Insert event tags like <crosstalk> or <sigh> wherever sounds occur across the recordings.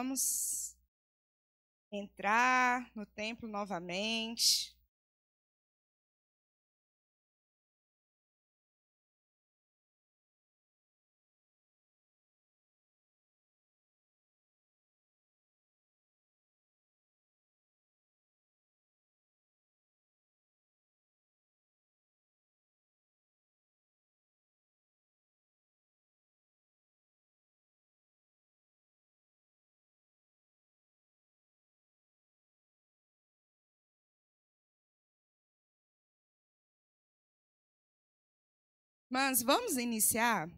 vamos entrar no templo novamente. Irmãs, vamos iniciar?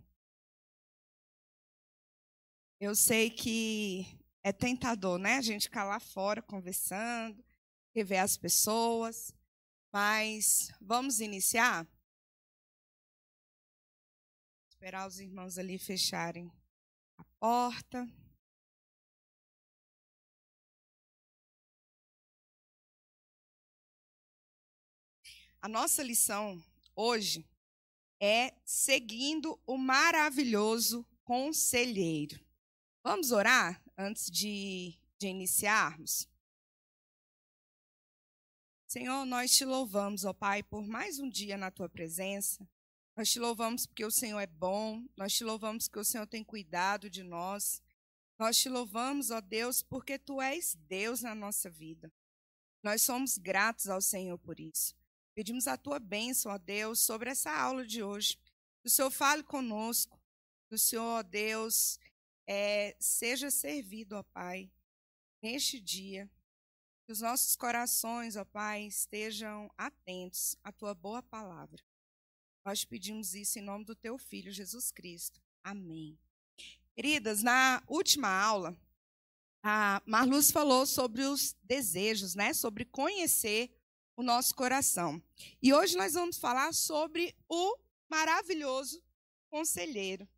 Eu sei que é tentador, né? A gente ficar lá fora conversando, rever as pessoas, mas vamos iniciar? Esperar os irmãos ali fecharem a porta. A nossa lição hoje é seguindo o maravilhoso conselheiro. Vamos orar antes de, de iniciarmos? Senhor, nós te louvamos, ó Pai, por mais um dia na tua presença. Nós te louvamos porque o Senhor é bom, nós te louvamos porque o Senhor tem cuidado de nós. Nós te louvamos, ó Deus, porque tu és Deus na nossa vida. Nós somos gratos ao Senhor por isso. Pedimos a tua bênção, ó Deus, sobre essa aula de hoje. Que o Senhor fale conosco, que o Senhor, ó Deus, é, seja servido, ó Pai, neste dia. Que os nossos corações, ó Pai, estejam atentos à tua boa palavra. Nós te pedimos isso em nome do teu filho Jesus Cristo. Amém. Queridas, na última aula, a Marluz falou sobre os desejos, né? Sobre conhecer o nosso coração. E hoje nós vamos falar sobre o maravilhoso conselheiro.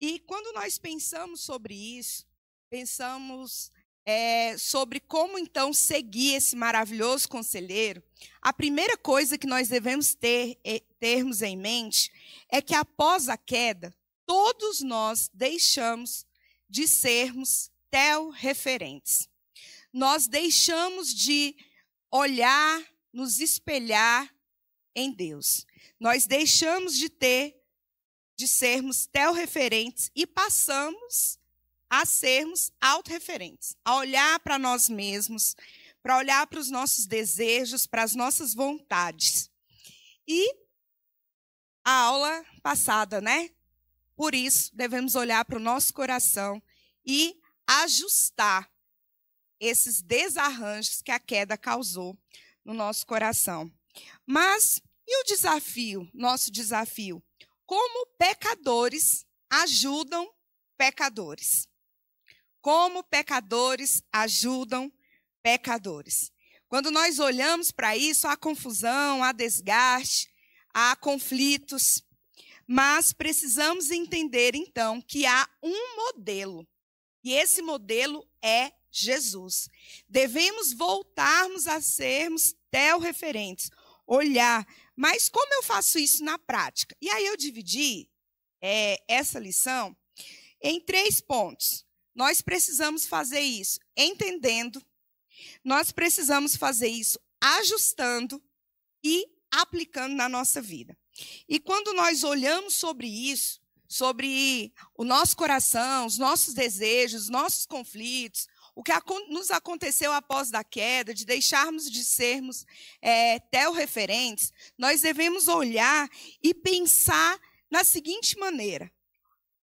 E quando nós pensamos sobre isso, pensamos é, sobre como então seguir esse maravilhoso conselheiro, a primeira coisa que nós devemos ter, é, termos em mente é que após a queda, todos nós deixamos de sermos tel referentes. Nós deixamos de olhar nos espelhar em Deus. Nós deixamos de ter, de sermos referentes e passamos a sermos autorreferentes, a olhar para nós mesmos, para olhar para os nossos desejos, para as nossas vontades. E a aula passada, né? Por isso, devemos olhar para o nosso coração e ajustar esses desarranjos que a queda causou no nosso coração. Mas e o desafio, nosso desafio? Como pecadores ajudam pecadores? Como pecadores ajudam pecadores? Quando nós olhamos para isso, há confusão, há desgaste, há conflitos. Mas precisamos entender, então, que há um modelo. E esse modelo é Jesus. Devemos voltarmos a sermos referentes, olhar. Mas como eu faço isso na prática? E aí eu dividi é, essa lição em três pontos. Nós precisamos fazer isso entendendo, nós precisamos fazer isso ajustando e aplicando na nossa vida. E quando nós olhamos sobre isso, sobre o nosso coração, os nossos desejos, os nossos conflitos, o que nos aconteceu após a queda, de deixarmos de sermos é, referentes, nós devemos olhar e pensar na seguinte maneira: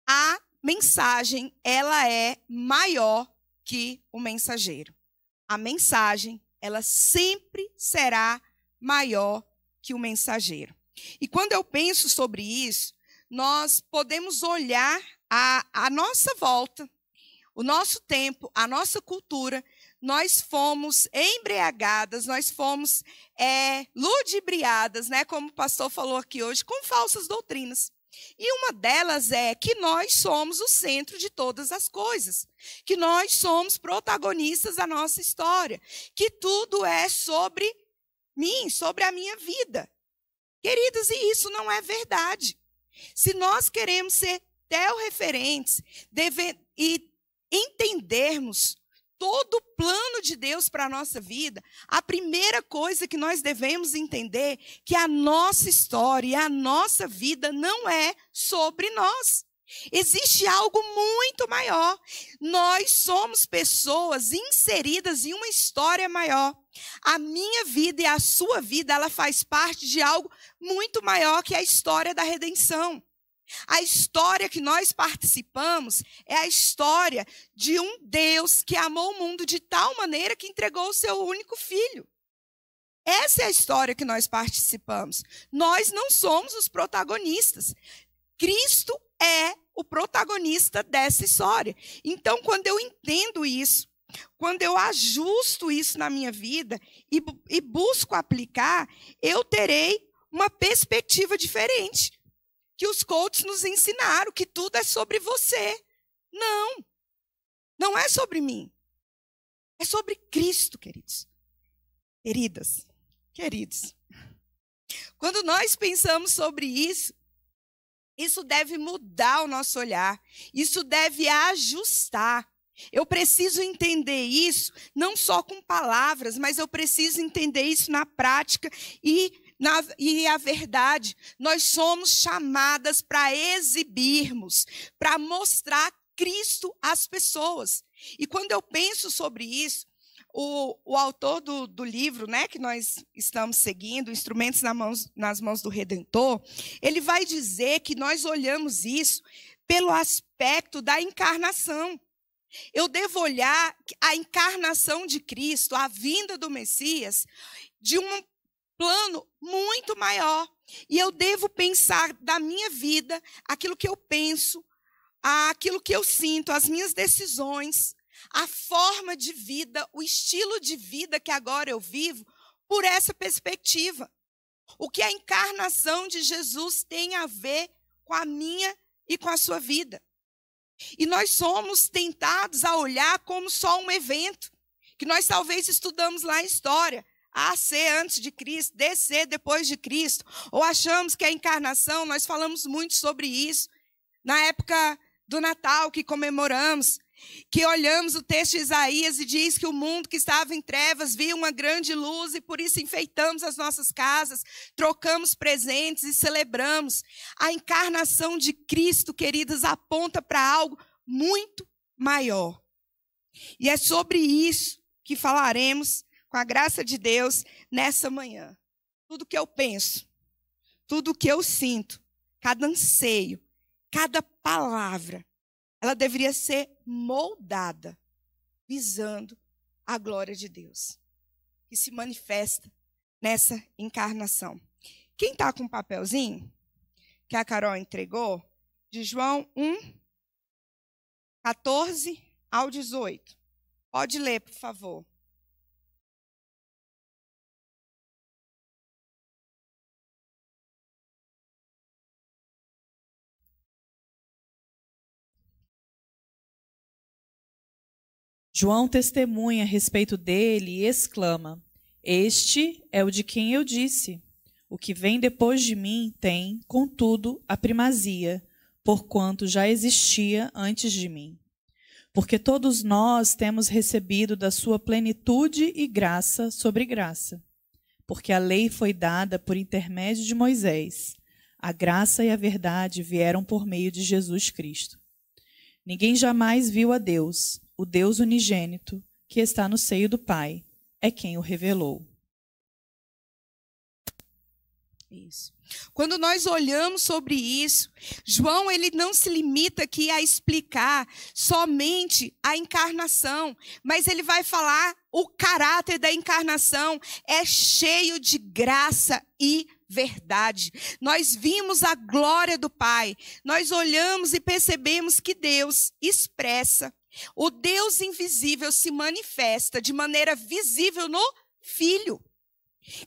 a mensagem ela é maior que o mensageiro. A mensagem ela sempre será maior que o mensageiro. E quando eu penso sobre isso, nós podemos olhar a, a nossa volta o nosso tempo, a nossa cultura, nós fomos embriagadas, nós fomos é, ludibriadas, né, como o pastor falou aqui hoje, com falsas doutrinas. E uma delas é que nós somos o centro de todas as coisas, que nós somos protagonistas da nossa história, que tudo é sobre mim, sobre a minha vida. Queridos, e isso não é verdade. Se nós queremos ser teorreferentes e entendermos todo o plano de Deus para a nossa vida, a primeira coisa que nós devemos entender é que a nossa história e a nossa vida não é sobre nós. Existe algo muito maior. Nós somos pessoas inseridas em uma história maior. A minha vida e a sua vida, ela faz parte de algo muito maior que a história da redenção. A história que nós participamos é a história de um Deus que amou o mundo de tal maneira que entregou o seu único filho. Essa é a história que nós participamos. Nós não somos os protagonistas. Cristo é o protagonista dessa história. Então, quando eu entendo isso, quando eu ajusto isso na minha vida e, e busco aplicar, eu terei uma perspectiva diferente que os coaches nos ensinaram, que tudo é sobre você. Não. Não é sobre mim. É sobre Cristo, queridos. Queridas, queridos. Quando nós pensamos sobre isso, isso deve mudar o nosso olhar, isso deve ajustar. Eu preciso entender isso não só com palavras, mas eu preciso entender isso na prática e na, e a verdade. Nós somos chamadas para exibirmos, para mostrar Cristo às pessoas. E quando eu penso sobre isso, o, o autor do, do, livro, né, que nós estamos seguindo, Instrumentos nas mãos, nas Mãos do Redentor, ele vai dizer que nós olhamos isso pelo aspecto da encarnação. Eu devo olhar a encarnação de Cristo, a vinda do Messias, de um plano muito maior. E eu devo pensar da minha vida aquilo que eu penso, aquilo que eu sinto, as minhas decisões, a forma de vida, o estilo de vida que agora eu vivo, por essa perspectiva. O que a encarnação de Jesus tem a ver com a minha e com a sua vida. E nós somos tentados a olhar como só um evento, que nós talvez estudamos lá a história. AC antes de Cristo, DC depois de Cristo, ou achamos que a encarnação, nós falamos muito sobre isso na época do Natal que comemoramos, que olhamos o texto de Isaías e diz que o mundo que estava em trevas viu uma grande luz e por isso enfeitamos as nossas casas, trocamos presentes e celebramos. A encarnação de Cristo, queridas, aponta para algo muito maior. E é sobre isso que falaremos com a graça de Deus, nessa manhã. Tudo que eu penso, tudo que eu sinto, cada anseio, cada palavra, ela deveria ser moldada, visando a glória de Deus, que se manifesta nessa encarnação. Quem está com o um papelzinho que a Carol entregou, de João 1, 14 ao 18. Pode ler, por favor. João testemunha a respeito dele e exclama: Este é o de quem eu disse. O que vem depois de mim tem, contudo, a primazia, porquanto já existia antes de mim. Porque todos nós temos recebido da sua plenitude e graça sobre graça. Porque a lei foi dada por intermédio de Moisés, a graça e a verdade vieram por meio de Jesus Cristo. Ninguém jamais viu a Deus o Deus unigênito, que está no seio do Pai, é quem o revelou. Isso. Quando nós olhamos sobre isso, João ele não se limita aqui a explicar somente a encarnação, mas ele vai falar o caráter da encarnação é cheio de graça e verdade. Nós vimos a glória do Pai. Nós olhamos e percebemos que Deus expressa o Deus invisível se manifesta de maneira visível no Filho.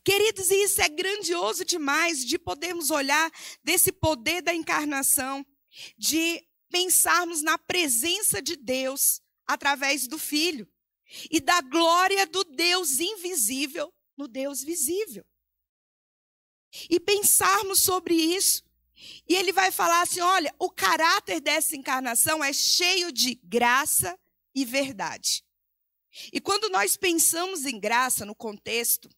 Queridos, isso é grandioso demais de podermos olhar desse poder da encarnação, de pensarmos na presença de Deus através do Filho e da glória do Deus invisível no Deus visível. E pensarmos sobre isso e ele vai falar assim: olha, o caráter dessa encarnação é cheio de graça e verdade. E quando nós pensamos em graça no contexto,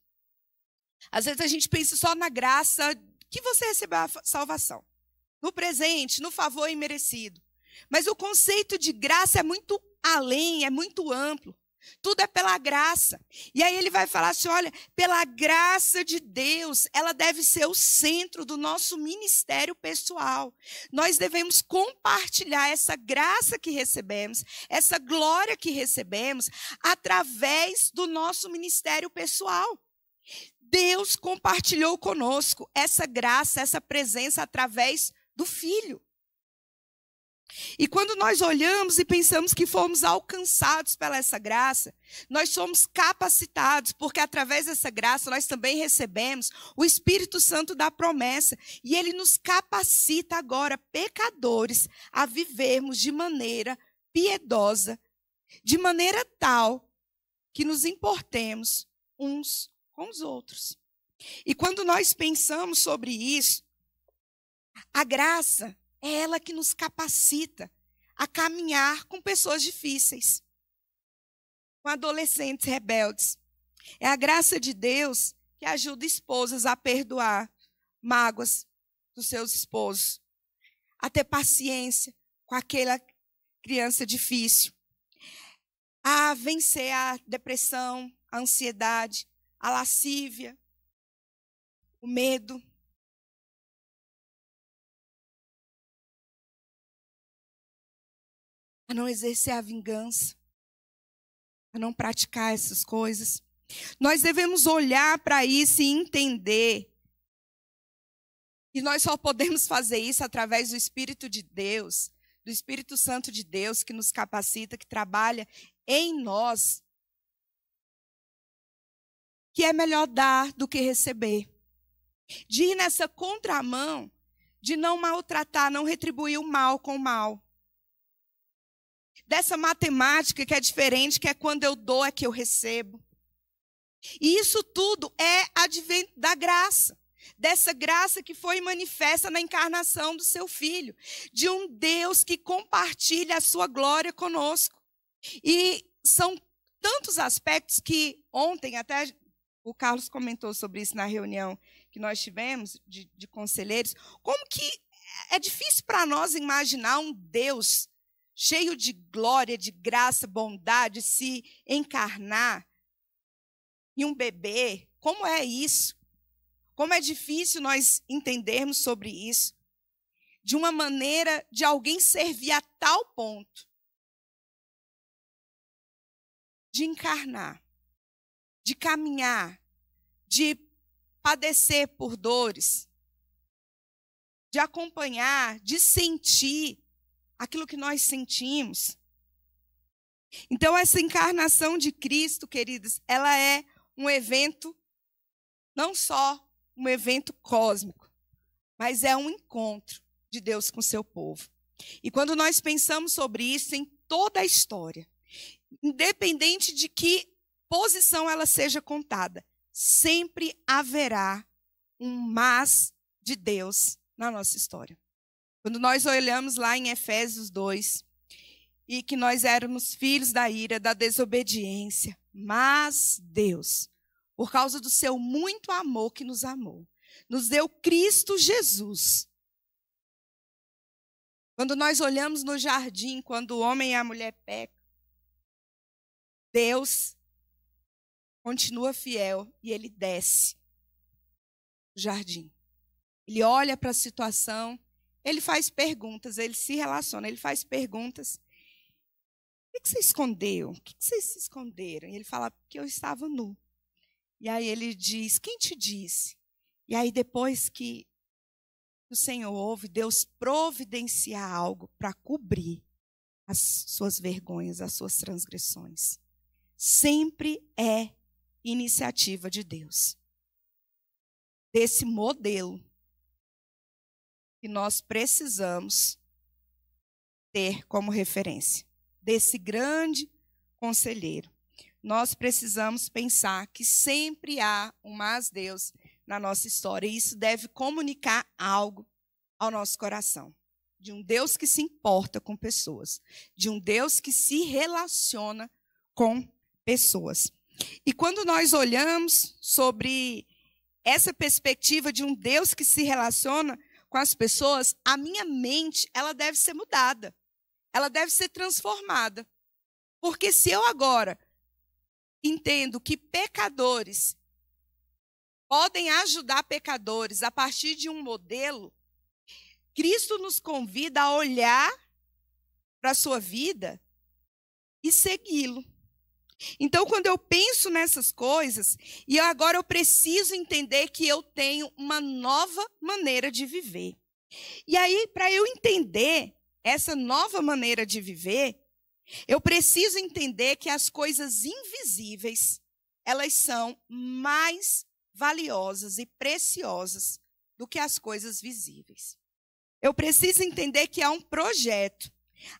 às vezes a gente pensa só na graça que você recebeu a salvação, no presente, no favor imerecido. Mas o conceito de graça é muito além, é muito amplo. Tudo é pela graça. E aí ele vai falar assim: olha, pela graça de Deus, ela deve ser o centro do nosso ministério pessoal. Nós devemos compartilhar essa graça que recebemos, essa glória que recebemos, através do nosso ministério pessoal. Deus compartilhou conosco essa graça, essa presença através do Filho. E quando nós olhamos e pensamos que fomos alcançados pela essa graça, nós somos capacitados, porque através dessa graça nós também recebemos o Espírito Santo da promessa, e ele nos capacita agora, pecadores, a vivermos de maneira piedosa, de maneira tal que nos importemos uns com os outros. E quando nós pensamos sobre isso, a graça é ela que nos capacita a caminhar com pessoas difíceis, com adolescentes rebeldes. É a graça de Deus que ajuda esposas a perdoar mágoas dos seus esposos, a ter paciência com aquela criança difícil, a vencer a depressão, a ansiedade, a lascívia, o medo, a não exercer a vingança, a não praticar essas coisas. Nós devemos olhar para isso e entender e nós só podemos fazer isso através do Espírito de Deus, do Espírito Santo de Deus que nos capacita, que trabalha em nós. Que é melhor dar do que receber. De ir nessa contramão de não maltratar, não retribuir o mal com o mal dessa matemática que é diferente, que é quando eu dou é que eu recebo. E isso tudo é advento da graça, dessa graça que foi manifesta na encarnação do seu filho, de um Deus que compartilha a sua glória conosco. E são tantos aspectos que ontem até o Carlos comentou sobre isso na reunião que nós tivemos de, de conselheiros, como que é difícil para nós imaginar um Deus cheio de glória, de graça, bondade, se encarnar em um bebê. Como é isso? Como é difícil nós entendermos sobre isso. De uma maneira de alguém servir a tal ponto de encarnar, de caminhar, de padecer por dores, de acompanhar, de sentir aquilo que nós sentimos. Então, essa encarnação de Cristo, queridos, ela é um evento, não só um evento cósmico, mas é um encontro de Deus com seu povo. E quando nós pensamos sobre isso em toda a história, independente de que posição ela seja contada, sempre haverá um mas de Deus na nossa história. Quando nós olhamos lá em Efésios 2, e que nós éramos filhos da ira, da desobediência, mas Deus, por causa do seu muito amor que nos amou, nos deu Cristo Jesus. Quando nós olhamos no jardim, quando o homem e a mulher pecam, Deus continua fiel e ele desce o jardim. Ele olha para a situação ele faz perguntas, ele se relaciona, ele faz perguntas. O que você escondeu? O que vocês se esconderam? E ele fala que eu estava nu. E aí ele diz: Quem te disse? E aí depois que o Senhor ouve, Deus providencia algo para cobrir as suas vergonhas, as suas transgressões. Sempre é iniciativa de Deus. Desse modelo que nós precisamos ter como referência desse grande conselheiro. Nós precisamos pensar que sempre há um mais Deus na nossa história e isso deve comunicar algo ao nosso coração. De um Deus que se importa com pessoas, de um Deus que se relaciona com pessoas. E quando nós olhamos sobre essa perspectiva de um Deus que se relaciona, com as pessoas, a minha mente, ela deve ser mudada. Ela deve ser transformada. Porque se eu agora entendo que pecadores podem ajudar pecadores a partir de um modelo, Cristo nos convida a olhar para a sua vida e segui-lo. Então, quando eu penso nessas coisas, e agora eu preciso entender que eu tenho uma nova maneira de viver. E aí, para eu entender essa nova maneira de viver, eu preciso entender que as coisas invisíveis, elas são mais valiosas e preciosas do que as coisas visíveis. Eu preciso entender que há um projeto,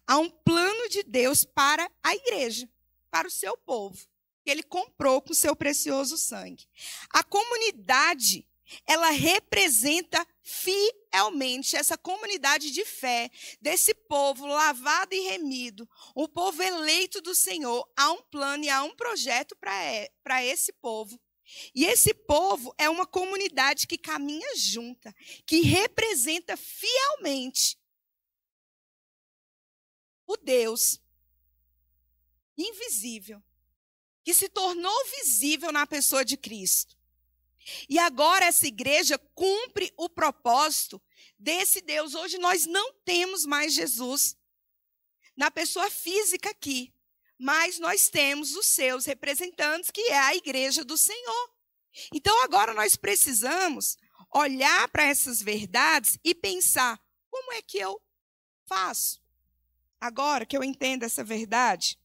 há um plano de Deus para a igreja para o seu povo, que ele comprou com seu precioso sangue. A comunidade, ela representa fielmente essa comunidade de fé, desse povo lavado e remido, o povo eleito do Senhor. Há um plano e há um projeto para é, esse povo. E esse povo é uma comunidade que caminha junta, que representa fielmente o Deus invisível, que se tornou visível na pessoa de Cristo. E agora essa igreja cumpre o propósito desse Deus. Hoje nós não temos mais Jesus na pessoa física aqui, mas nós temos os seus representantes, que é a igreja do Senhor. Então agora nós precisamos olhar para essas verdades e pensar: como é que eu faço? Agora que eu entendo essa verdade,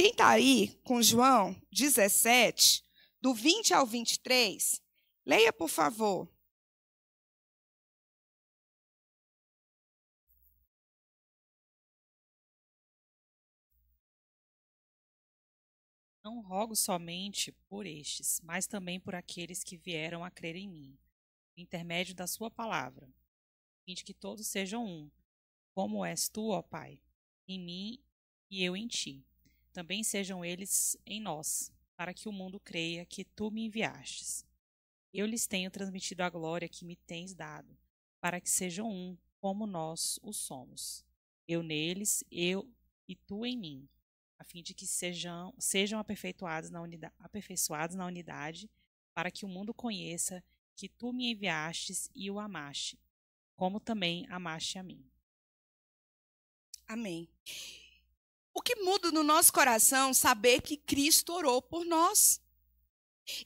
quem está aí com João 17, do 20 ao 23, leia, por favor. Não rogo somente por estes, mas também por aqueles que vieram a crer em mim, por intermédio da sua palavra, fim de que todos sejam um, como és tu, ó Pai, em mim e eu em ti, também sejam eles em nós, para que o mundo creia que tu me enviastes. Eu lhes tenho transmitido a glória que me tens dado, para que sejam um, como nós o somos. Eu neles, eu e tu em mim, a fim de que sejam, sejam aperfeiçoados na, unidade, aperfeiçoados na unidade, para que o mundo conheça que tu me enviastes e o amaste, como também amaste a mim. Amém. O que muda no nosso coração saber que Cristo orou por nós.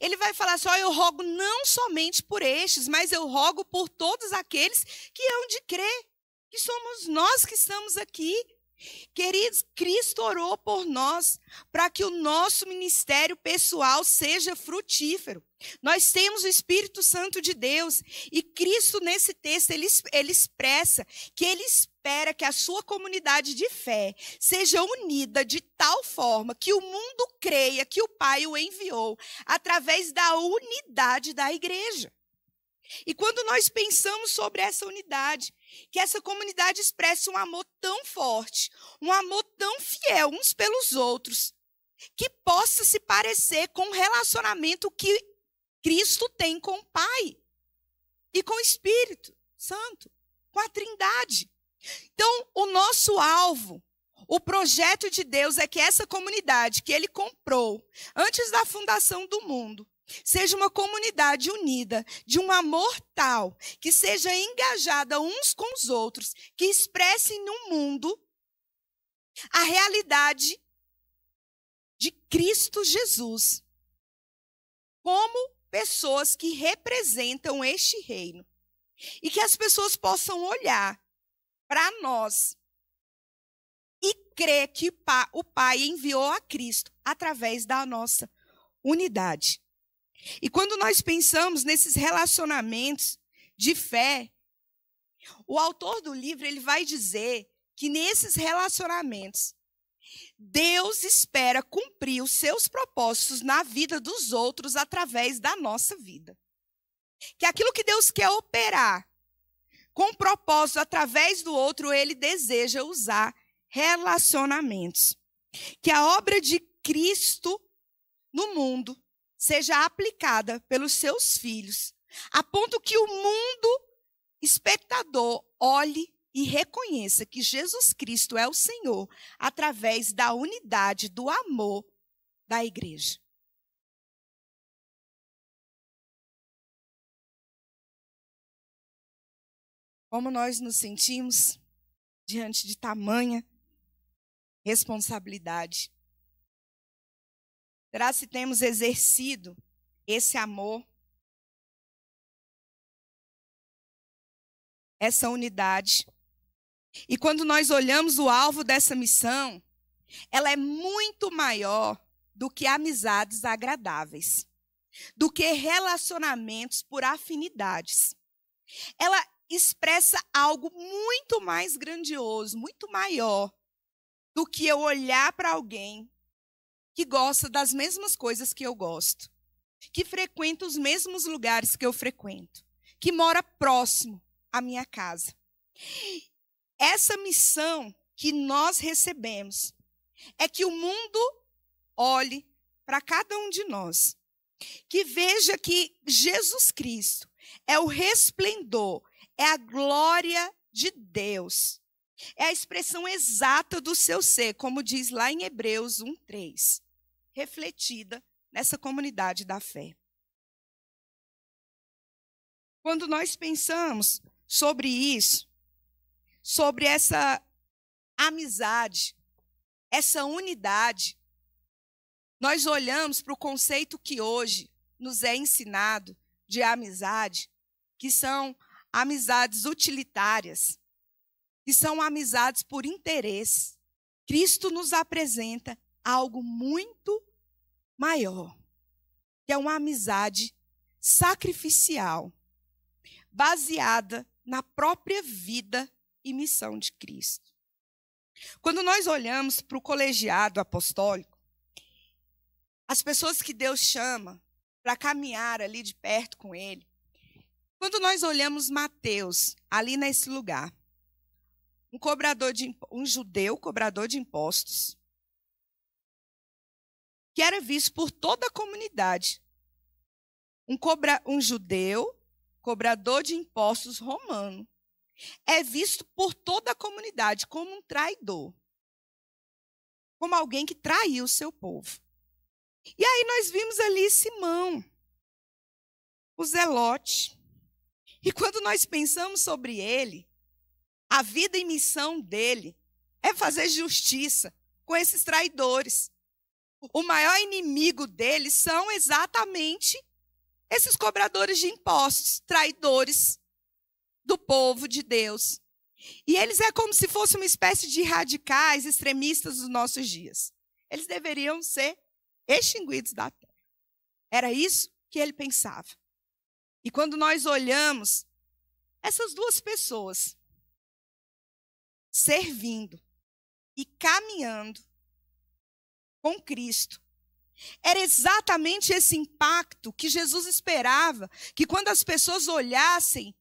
Ele vai falar só: assim, eu rogo não somente por estes, mas eu rogo por todos aqueles que hão de crer, que somos nós que estamos aqui. Queridos, Cristo orou por nós para que o nosso ministério pessoal seja frutífero. Nós temos o Espírito Santo de Deus e Cristo, nesse texto, ele, ele expressa que ele espera que a sua comunidade de fé seja unida de tal forma que o mundo creia que o Pai o enviou através da unidade da igreja. E quando nós pensamos sobre essa unidade, que essa comunidade expresse um amor tão forte, um amor tão fiel uns pelos outros, que possa se parecer com o relacionamento que Cristo tem com o Pai e com o Espírito Santo, com a Trindade. Então, o nosso alvo, o projeto de Deus é que essa comunidade que ele comprou antes da fundação do mundo Seja uma comunidade unida, de um amor tal, que seja engajada uns com os outros, que expressem no mundo a realidade de Cristo Jesus como pessoas que representam este reino. E que as pessoas possam olhar para nós e crer que o Pai enviou a Cristo através da nossa unidade. E quando nós pensamos nesses relacionamentos de fé, o autor do livro ele vai dizer que nesses relacionamentos Deus espera cumprir os seus propósitos na vida dos outros através da nossa vida. Que aquilo que Deus quer operar com propósito através do outro, ele deseja usar relacionamentos. Que a obra de Cristo no mundo seja aplicada pelos seus filhos, a ponto que o mundo espectador olhe e reconheça que Jesus Cristo é o Senhor através da unidade do amor da igreja. Como nós nos sentimos diante de tamanha responsabilidade? Será se temos exercido esse amor, essa unidade? E quando nós olhamos o alvo dessa missão, ela é muito maior do que amizades agradáveis, do que relacionamentos por afinidades. Ela expressa algo muito mais grandioso, muito maior do que eu olhar para alguém que gosta das mesmas coisas que eu gosto, que frequenta os mesmos lugares que eu frequento, que mora próximo à minha casa. Essa missão que nós recebemos é que o mundo olhe para cada um de nós, que veja que Jesus Cristo é o resplendor, é a glória de Deus é a expressão exata do seu ser, como diz lá em Hebreus 1:3, refletida nessa comunidade da fé. Quando nós pensamos sobre isso, sobre essa amizade, essa unidade, nós olhamos para o conceito que hoje nos é ensinado de amizade, que são amizades utilitárias, que são amizades por interesse, Cristo nos apresenta algo muito maior, que é uma amizade sacrificial, baseada na própria vida e missão de Cristo. Quando nós olhamos para o colegiado apostólico, as pessoas que Deus chama para caminhar ali de perto com Ele, quando nós olhamos Mateus, ali nesse lugar, um cobrador de um judeu cobrador de impostos que era visto por toda a comunidade. Um, cobra, um judeu cobrador de impostos romano é visto por toda a comunidade como um traidor, como alguém que traiu o seu povo. E aí nós vimos ali Simão, o zelote. E quando nós pensamos sobre ele, a vida e missão dele é fazer justiça com esses traidores. O maior inimigo deles são exatamente esses cobradores de impostos, traidores do povo de Deus. E eles é como se fossem uma espécie de radicais extremistas dos nossos dias. Eles deveriam ser extinguidos da terra. Era isso que ele pensava. E quando nós olhamos essas duas pessoas, servindo e caminhando com Cristo. Era exatamente esse impacto que Jesus esperava, que quando as pessoas olhassem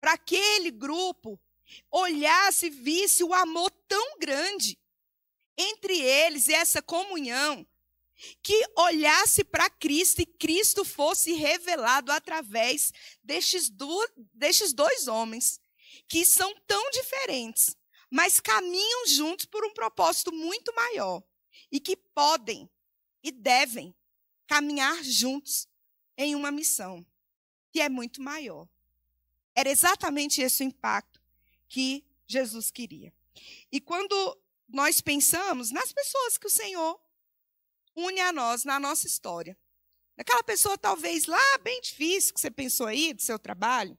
para aquele grupo, olhasse e visse o amor tão grande entre eles e essa comunhão, que olhasse para Cristo e Cristo fosse revelado através destes, do, destes dois homens, que são tão diferentes, mas caminham juntos por um propósito muito maior e que podem e devem caminhar juntos em uma missão que é muito maior. Era exatamente esse o impacto que Jesus queria. E quando nós pensamos nas pessoas que o Senhor une a nós na nossa história, aquela pessoa talvez lá bem difícil que você pensou aí do seu trabalho,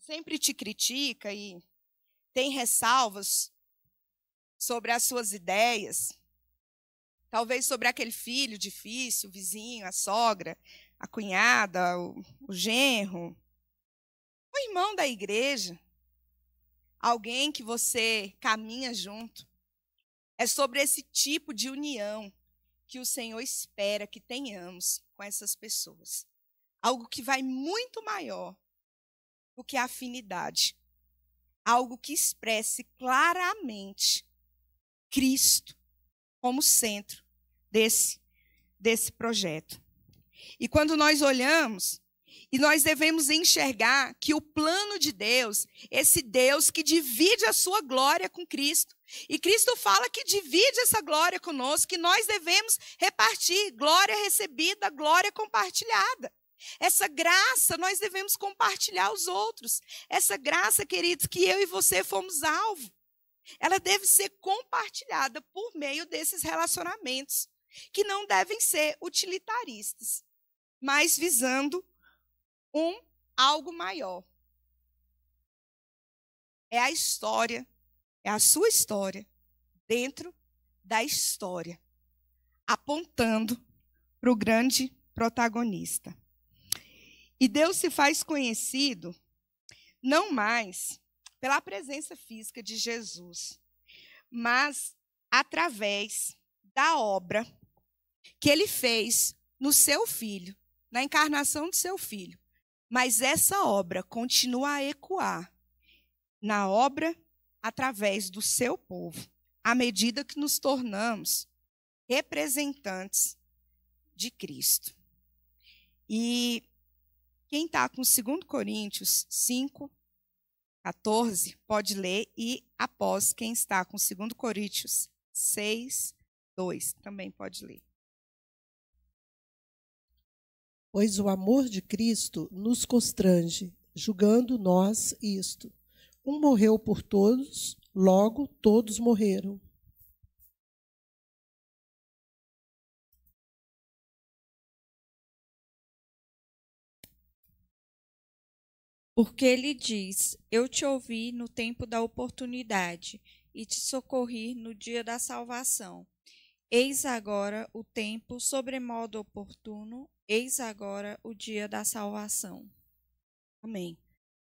sempre te critica e tem ressalvas sobre as suas ideias, talvez sobre aquele filho difícil, o vizinho, a sogra, a cunhada, o, o genro, o irmão da igreja, alguém que você caminha junto. É sobre esse tipo de união que o Senhor espera que tenhamos com essas pessoas. Algo que vai muito maior do que a afinidade algo que expresse claramente Cristo como centro desse, desse projeto. E quando nós olhamos, e nós devemos enxergar que o plano de Deus, esse Deus que divide a sua glória com Cristo, e Cristo fala que divide essa glória conosco, que nós devemos repartir glória recebida, glória compartilhada. Essa graça nós devemos compartilhar aos outros. Essa graça, queridos, que eu e você fomos alvo, ela deve ser compartilhada por meio desses relacionamentos, que não devem ser utilitaristas, mas visando um algo maior. É a história, é a sua história dentro da história, apontando para o grande protagonista. E Deus se faz conhecido não mais pela presença física de Jesus, mas através da obra que ele fez no seu filho, na encarnação do seu filho. Mas essa obra continua a ecoar na obra através do seu povo, à medida que nos tornamos representantes de Cristo. E quem está com 2 Coríntios 5, 14, pode ler. E após, quem está com 2 Coríntios 6, 2, também pode ler. Pois o amor de Cristo nos constrange, julgando nós isto. Um morreu por todos, logo todos morreram. Porque ele diz: Eu te ouvi no tempo da oportunidade e te socorri no dia da salvação. Eis agora o tempo sobremodo oportuno, eis agora o dia da salvação. Amém.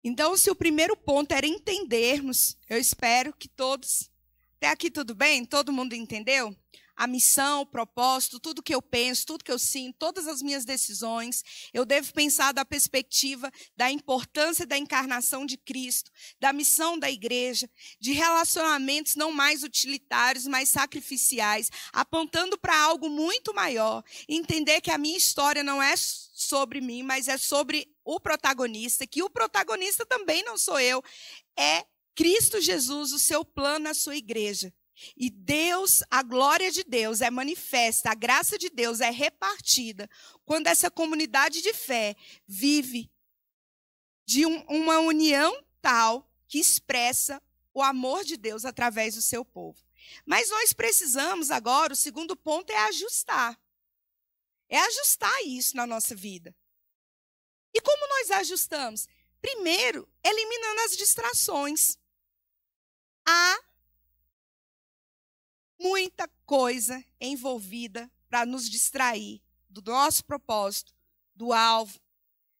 Então, se o primeiro ponto era entendermos, eu espero que todos. Até aqui tudo bem? Todo mundo entendeu? a missão, o propósito, tudo que eu penso, tudo que eu sinto, todas as minhas decisões, eu devo pensar da perspectiva da importância da encarnação de Cristo, da missão da igreja, de relacionamentos não mais utilitários, mas sacrificiais, apontando para algo muito maior, entender que a minha história não é sobre mim, mas é sobre o protagonista, que o protagonista também não sou eu, é Cristo Jesus, o seu plano, a sua igreja. E Deus, a glória de Deus é manifesta, a graça de Deus é repartida quando essa comunidade de fé vive de um, uma união tal que expressa o amor de Deus através do seu povo. Mas nós precisamos agora, o segundo ponto é ajustar. É ajustar isso na nossa vida. E como nós ajustamos? Primeiro, eliminando as distrações. Há muita coisa envolvida para nos distrair do nosso propósito, do alvo,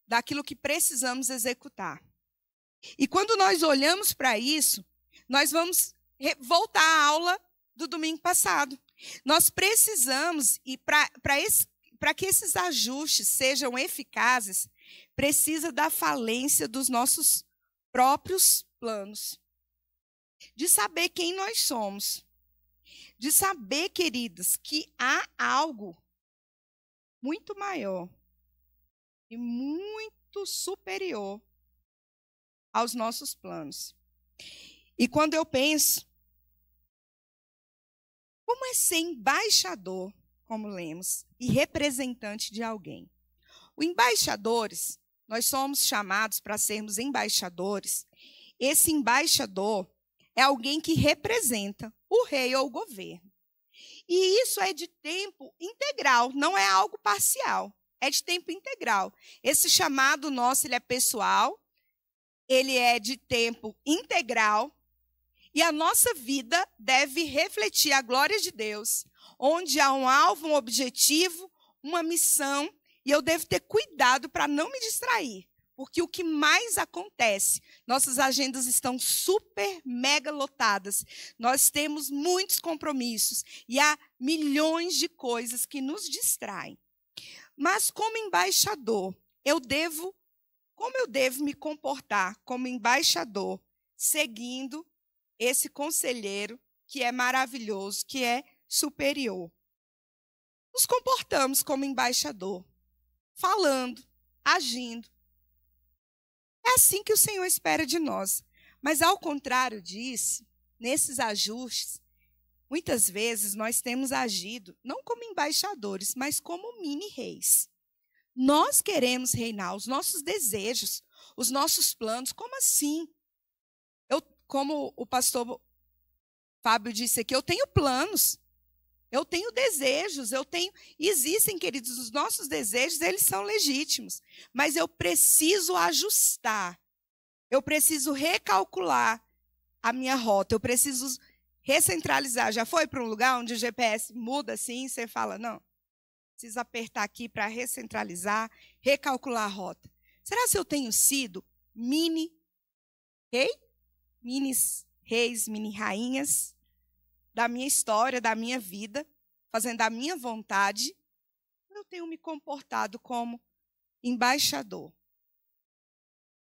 daquilo que precisamos executar. E quando nós olhamos para isso, nós vamos voltar à aula do domingo passado. Nós precisamos, e para para que esses ajustes sejam eficazes, precisa da falência dos nossos próprios planos, de saber quem nós somos, de saber, queridas, que há algo muito maior e muito superior aos nossos planos. E quando eu penso, como é ser embaixador, como lemos, e representante de alguém? o embaixadores, nós somos chamados para sermos embaixadores. Esse embaixador, é alguém que representa o rei ou o governo. E isso é de tempo integral, não é algo parcial, é de tempo integral. Esse chamado nosso ele é pessoal, ele é de tempo integral, e a nossa vida deve refletir a glória de Deus, onde há um alvo, um objetivo, uma missão, e eu devo ter cuidado para não me distrair, porque o que mais acontece, nossas agendas estão super mega lotadas. Nós temos muitos compromissos e há milhões de coisas que nos distraem. Mas como embaixador, eu devo como eu devo me comportar como embaixador, seguindo esse conselheiro que é maravilhoso, que é superior. Nos comportamos como embaixador, falando, agindo, é assim que o Senhor espera de nós. Mas ao contrário disso, nesses ajustes, muitas vezes nós temos agido não como embaixadores, mas como mini reis. Nós queremos reinar os nossos desejos, os nossos planos. Como assim? Eu, como o pastor Fábio disse aqui, eu tenho planos. Eu tenho desejos, eu tenho. Existem, queridos, os nossos desejos, eles são legítimos. Mas eu preciso ajustar. Eu preciso recalcular a minha rota. Eu preciso recentralizar. Já foi para um lugar onde o GPS muda assim e você fala: não, preciso apertar aqui para recentralizar, recalcular a rota. Será se eu tenho sido mini rei? Minis reis, mini rainhas? da minha história, da minha vida, fazendo a minha vontade, eu tenho me comportado como embaixador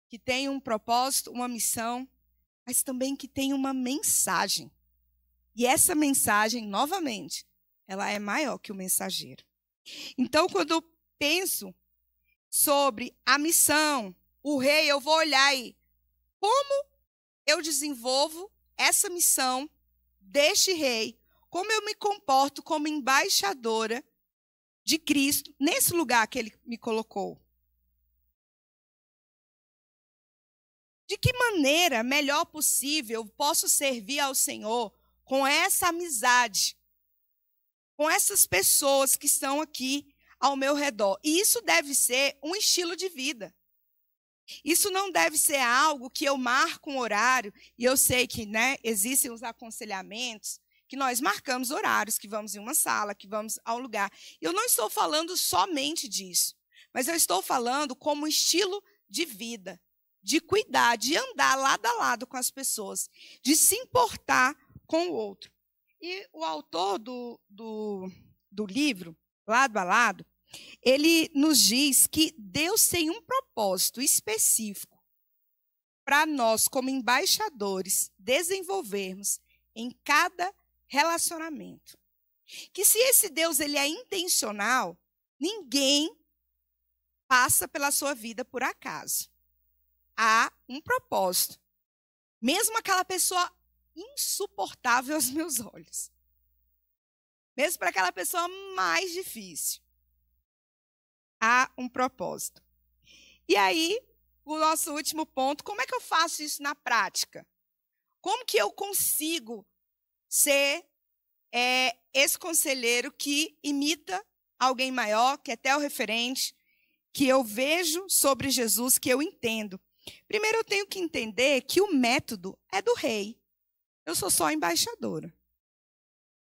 que tem um propósito, uma missão, mas também que tem uma mensagem. E essa mensagem, novamente, ela é maior que o mensageiro. Então, quando eu penso sobre a missão, o rei, eu vou olhar aí como eu desenvolvo essa missão deste rei, como eu me comporto como embaixadora de Cristo nesse lugar que ele me colocou. De que maneira melhor possível posso servir ao Senhor com essa amizade, com essas pessoas que estão aqui ao meu redor? E isso deve ser um estilo de vida. Isso não deve ser algo que eu marco um horário, e eu sei que né, existem os aconselhamentos, que nós marcamos horários, que vamos em uma sala, que vamos ao lugar. Eu não estou falando somente disso, mas eu estou falando como estilo de vida, de cuidar, de andar lado a lado com as pessoas, de se importar com o outro. E o autor do, do, do livro, Lado a Lado, ele nos diz que Deus tem um propósito específico para nós, como embaixadores, desenvolvermos em cada relacionamento. Que se esse Deus ele é intencional, ninguém passa pela sua vida por acaso. Há um propósito. Mesmo aquela pessoa insuportável aos meus olhos. Mesmo para aquela pessoa mais difícil há um propósito. E aí, o nosso último ponto, como é que eu faço isso na prática? Como que eu consigo ser é, esse conselheiro que imita alguém maior, que é até o referente, que eu vejo sobre Jesus, que eu entendo? Primeiro, eu tenho que entender que o método é do rei. Eu sou só embaixadora.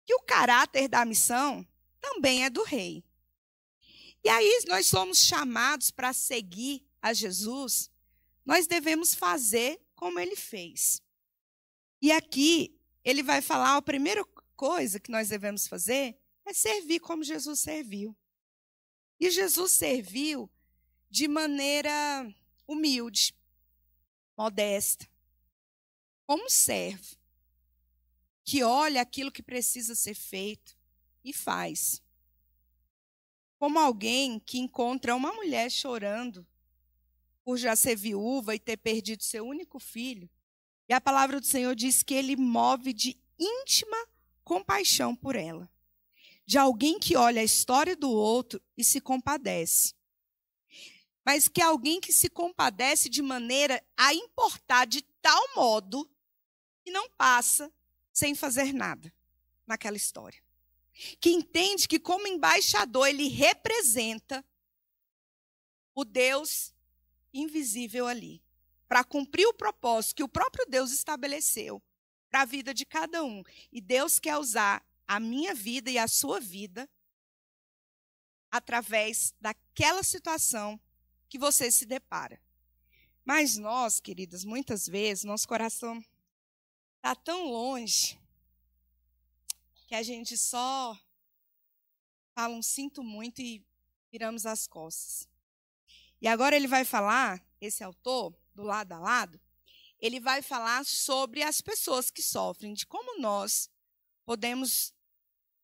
que o caráter da missão também é do rei. E aí nós somos chamados para seguir a Jesus, nós devemos fazer como ele fez. E aqui ele vai falar, a primeira coisa que nós devemos fazer é servir como Jesus serviu. E Jesus serviu de maneira humilde, modesta, como um servo que olha aquilo que precisa ser feito e faz como alguém que encontra uma mulher chorando por já ser viúva e ter perdido seu único filho. E a palavra do Senhor diz que ele move de íntima compaixão por ela. De alguém que olha a história do outro e se compadece. Mas que alguém que se compadece de maneira a importar de tal modo que não passa sem fazer nada naquela história que entende que, como embaixador, ele representa o Deus invisível ali, para cumprir o propósito que o próprio Deus estabeleceu para a vida de cada um. E Deus quer usar a minha vida e a sua vida através daquela situação que você se depara. Mas nós, queridas, muitas vezes nosso coração está tão longe que a gente só fala um sinto muito e viramos as costas. E agora ele vai falar, esse autor, do lado a lado, ele vai falar sobre as pessoas que sofrem, de como nós podemos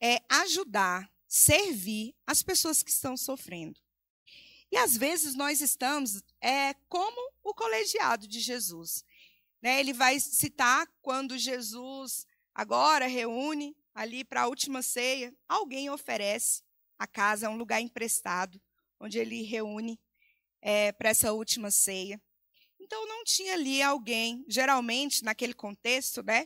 é, ajudar, servir as pessoas que estão sofrendo. E às vezes nós estamos é, como o colegiado de Jesus. Né? Ele vai citar quando Jesus agora reúne ali para a última ceia, alguém oferece a casa, é um lugar emprestado, onde ele reúne é, para essa última ceia. Então não tinha ali alguém, geralmente naquele contexto, né?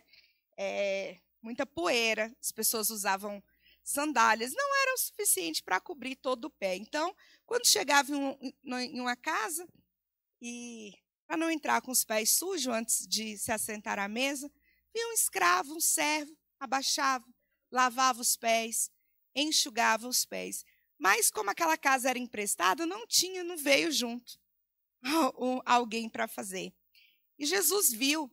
É, muita poeira, as pessoas usavam sandálias, não era o suficiente para cobrir todo o pé. Então, quando chegava em, um, em uma casa e para não entrar com os pés sujos antes de se assentar à mesa, via um escravo, um servo, abaixava, lavava os pés, enxugava os pés. Mas como aquela casa era emprestada, não tinha, não veio junto <laughs> alguém para fazer. E Jesus viu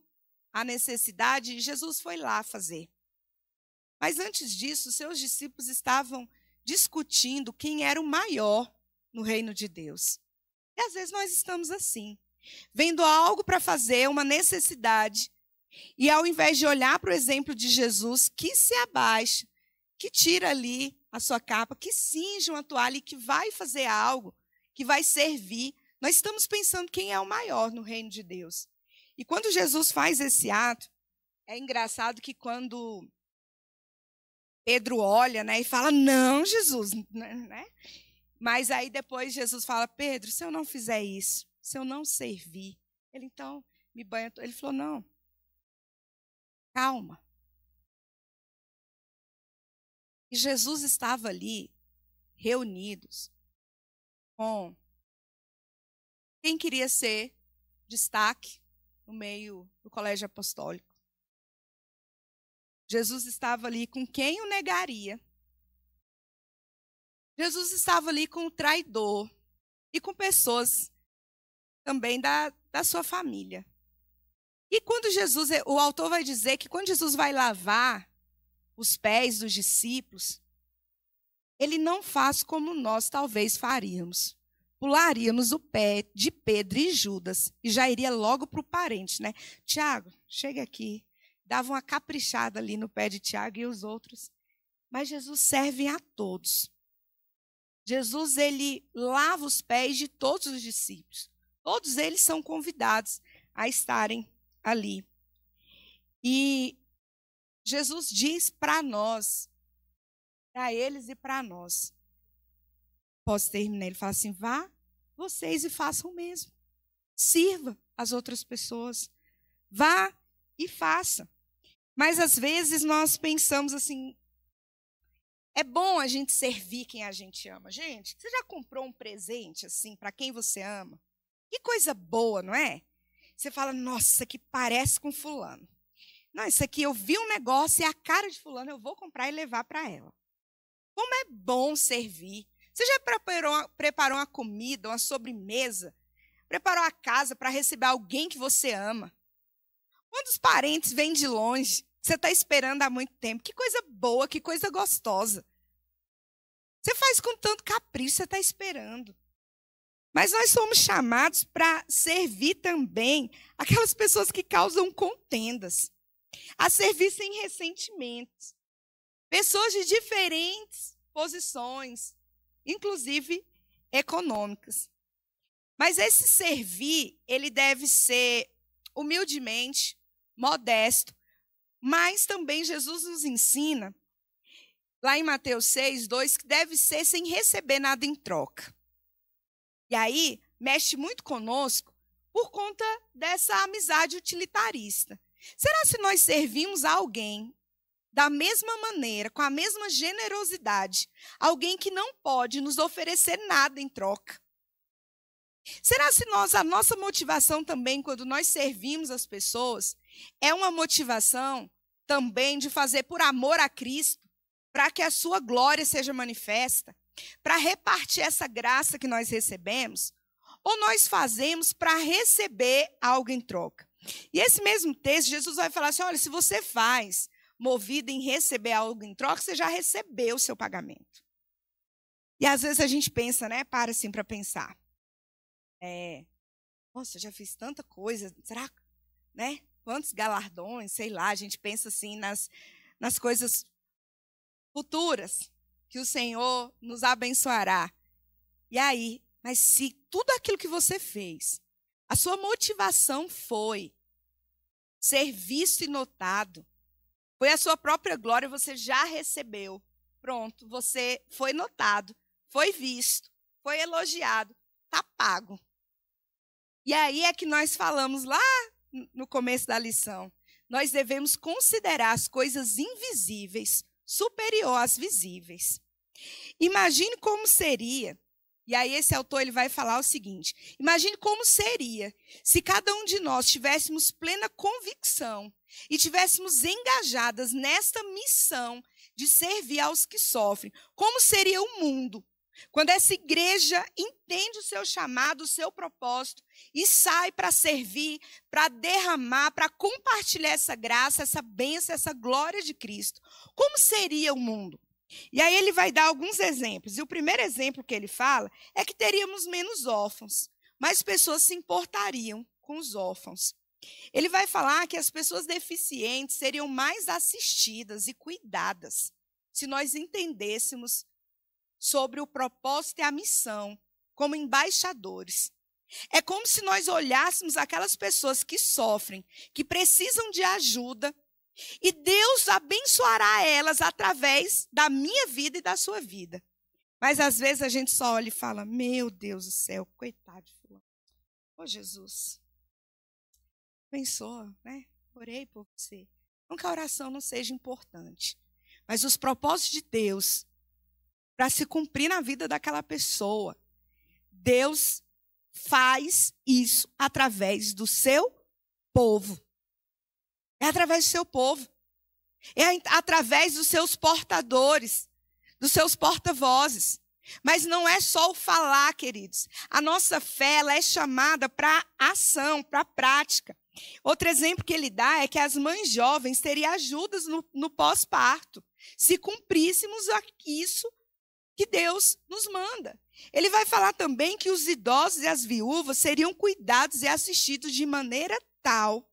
a necessidade e Jesus foi lá fazer. Mas antes disso, seus discípulos estavam discutindo quem era o maior no reino de Deus. E às vezes nós estamos assim, vendo algo para fazer, uma necessidade, e ao invés de olhar para o exemplo de Jesus, que se abaixa, que tira ali a sua capa, que cinge uma toalha e que vai fazer algo, que vai servir, nós estamos pensando quem é o maior no reino de Deus. E quando Jesus faz esse ato, é engraçado que quando Pedro olha né, e fala, não, Jesus, né? né mas aí depois Jesus fala, Pedro, se eu não fizer isso, se eu não servir, ele então me banha. Ele falou, não, Calma. E Jesus estava ali, reunidos, com quem queria ser destaque no meio do colégio apostólico. Jesus estava ali com quem o negaria. Jesus estava ali com o traidor e com pessoas também da, da sua família. E quando Jesus, o autor vai dizer que quando Jesus vai lavar os pés dos discípulos, ele não faz como nós talvez faríamos. Pularíamos o pé de Pedro e Judas e já iria logo para o parente, né? Tiago, chega aqui. Dava uma caprichada ali no pé de Tiago e os outros. Mas Jesus serve a todos. Jesus, ele lava os pés de todos os discípulos. Todos eles são convidados a estarem ali. E Jesus diz para nós, para eles e para nós. Posso terminar? Ele fala assim: vá vocês e façam o mesmo. Sirva as outras pessoas. Vá e faça. Mas às vezes nós pensamos assim: é bom a gente servir quem a gente ama. Gente, você já comprou um presente assim para quem você ama? Que coisa boa, não é? Você fala, nossa, que parece com fulano. Não, isso aqui eu vi um negócio e a cara de fulano, eu vou comprar e levar para ela. Como é bom servir. Você já preparou, preparou uma comida, uma sobremesa? Preparou a casa para receber alguém que você ama? Quando os parentes vêm de longe, você está esperando há muito tempo. Que coisa boa, que coisa gostosa. Você faz com tanto capricho, você está esperando. Mas nós somos chamados para servir também aquelas pessoas que causam contendas, a servir sem ressentimentos. Pessoas de diferentes posições, inclusive econômicas. Mas esse servir, ele deve ser humildemente, modesto, mas também Jesus nos ensina, lá em Mateus 6, 2, que deve ser sem receber nada em troca. E aí mexe muito conosco por conta dessa amizade utilitarista. Será se nós servimos a alguém da mesma maneira, com a mesma generosidade, alguém que não pode nos oferecer nada em troca? Será se nós, a nossa motivação também, quando nós servimos as pessoas, é uma motivação também de fazer por amor a Cristo, para que a sua glória seja manifesta, para repartir essa graça que nós recebemos, ou nós fazemos para receber algo em troca. E esse mesmo texto, Jesus vai falar assim: olha, se você faz movido em receber algo em troca, você já recebeu o seu pagamento. E às vezes a gente pensa, né? Para assim para pensar. É, nossa, eu já fiz tanta coisa, será, né? Quantos galardões, sei lá, a gente pensa assim nas, nas coisas futuras que o Senhor nos abençoará. E aí, mas se tudo aquilo que você fez, a sua motivação foi ser visto e notado, foi a sua própria glória, você já recebeu. Pronto, você foi notado, foi visto, foi elogiado, está pago. E aí é que nós falamos lá no começo da lição. Nós devemos considerar as coisas invisíveis superior às visíveis. Imagine como seria, e aí esse autor ele vai falar o seguinte: imagine como seria se cada um de nós tivéssemos plena convicção e tivéssemos engajadas nesta missão de servir aos que sofrem. Como seria o mundo quando essa igreja entende o seu chamado, o seu propósito e sai para servir, para derramar, para compartilhar essa graça, essa bênção, essa glória de Cristo, como seria o mundo? E aí ele vai dar alguns exemplos. E o primeiro exemplo que ele fala é que teríamos menos órfãos, mas pessoas se importariam com os órfãos. Ele vai falar que as pessoas deficientes seriam mais assistidas e cuidadas se nós entendêssemos sobre o propósito e a missão, como embaixadores. É como se nós olhássemos aquelas pessoas que sofrem, que precisam de ajuda, e Deus abençoará elas através da minha vida e da sua vida. Mas às vezes a gente só olha e fala: Meu Deus do céu, coitado de fulano. Ô Jesus, pensou, né? Orei por você. Não que a oração não seja importante, mas os propósitos de Deus para se cumprir na vida daquela pessoa. Deus faz isso através do seu povo. É através do seu povo. É através dos seus portadores, dos seus porta-vozes. Mas não é só o falar, queridos. A nossa fé ela é chamada para ação, para prática. Outro exemplo que ele dá é que as mães jovens teriam ajudas no, no pós-parto, se cumpríssemos isso que Deus nos manda. Ele vai falar também que os idosos e as viúvas seriam cuidados e assistidos de maneira tal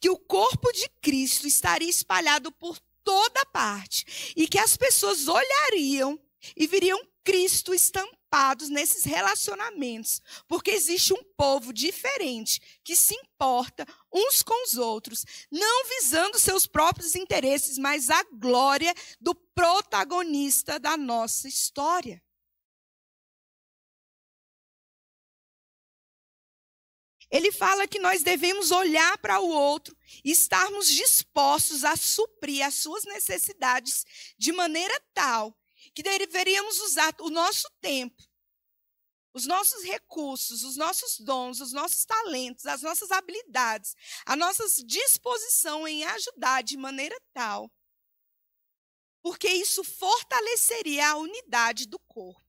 que o corpo de Cristo estaria espalhado por toda parte e que as pessoas olhariam e viriam Cristo estampados nesses relacionamentos, porque existe um povo diferente que se importa uns com os outros, não visando seus próprios interesses, mas a glória do protagonista da nossa história. Ele fala que nós devemos olhar para o outro e estarmos dispostos a suprir as suas necessidades de maneira tal que deveríamos usar o nosso tempo os nossos recursos, os nossos dons, os nossos talentos, as nossas habilidades, a nossa disposição em ajudar de maneira tal, porque isso fortaleceria a unidade do corpo.